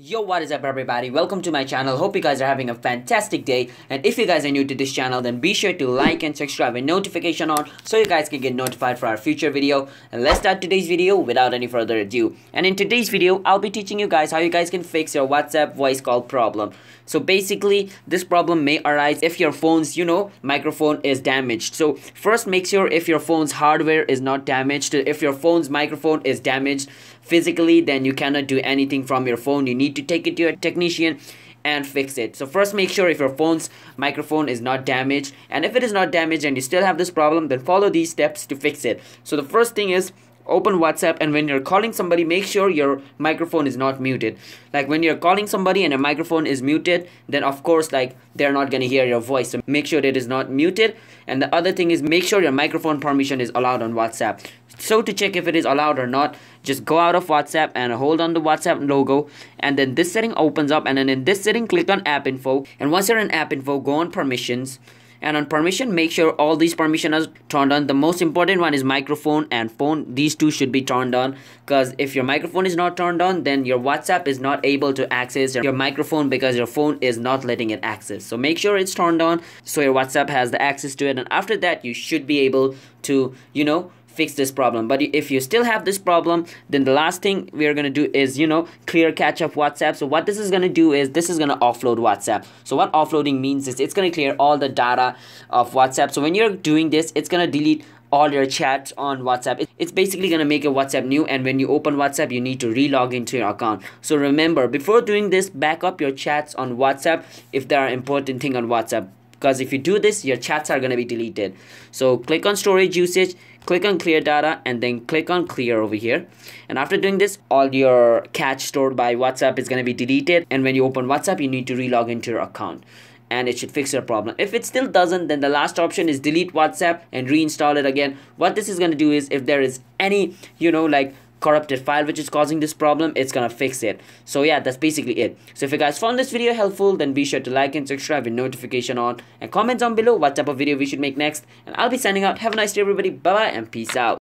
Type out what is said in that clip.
Yo, what is up everybody? Welcome to my channel. Hope you guys are having a fantastic day. And if you guys are new to this channel, then be sure to like and subscribe and notification on so you guys can get notified for our future video. And let's start today's video without any further ado. And in today's video, I'll be teaching you guys how you guys can fix your WhatsApp voice call problem. So basically, this problem may arise if your phone's, you know, microphone is damaged. So first make sure if your phone's hardware is not damaged, if your phone's microphone is damaged, physically, then you cannot do anything from your phone. You need to take it to a technician and fix it. So first make sure if your phone's microphone is not damaged and if it is not damaged and you still have this problem then follow these steps to fix it. So the first thing is open WhatsApp and when you're calling somebody make sure your microphone is not muted. Like when you're calling somebody and your microphone is muted then of course like they're not gonna hear your voice so make sure it is not muted and the other thing is make sure your microphone permission is allowed on WhatsApp so to check if it is allowed or not just go out of whatsapp and hold on the whatsapp logo and then this setting opens up and then in this setting click on app info and once you're in app info go on permissions and on permission make sure all these permissions are turned on the most important one is microphone and phone these two should be turned on because if your microphone is not turned on then your whatsapp is not able to access your microphone because your phone is not letting it access so make sure it's turned on so your whatsapp has the access to it and after that you should be able to you know fix this problem but if you still have this problem then the last thing we are going to do is you know clear catch up whatsapp so what this is going to do is this is going to offload whatsapp so what offloading means is it's going to clear all the data of whatsapp so when you're doing this it's going to delete all your chats on WhatsApp. It's basically going to make your WhatsApp new and when you open WhatsApp, you need to relog into your account. So remember, before doing this, back up your chats on WhatsApp if there are important thing on WhatsApp because if you do this your chats are going to be deleted so click on storage usage click on clear data and then click on clear over here and after doing this all your catch stored by whatsapp is going to be deleted and when you open whatsapp you need to relog into your account and it should fix your problem. If it still doesn't, then the last option is delete WhatsApp and reinstall it again. What this is going to do is if there is any, you know, like corrupted file which is causing this problem it's gonna fix it so yeah that's basically it so if you guys found this video helpful then be sure to like and subscribe with notification on and comment down below what type of video we should make next and i'll be signing out have a nice day everybody bye bye and peace out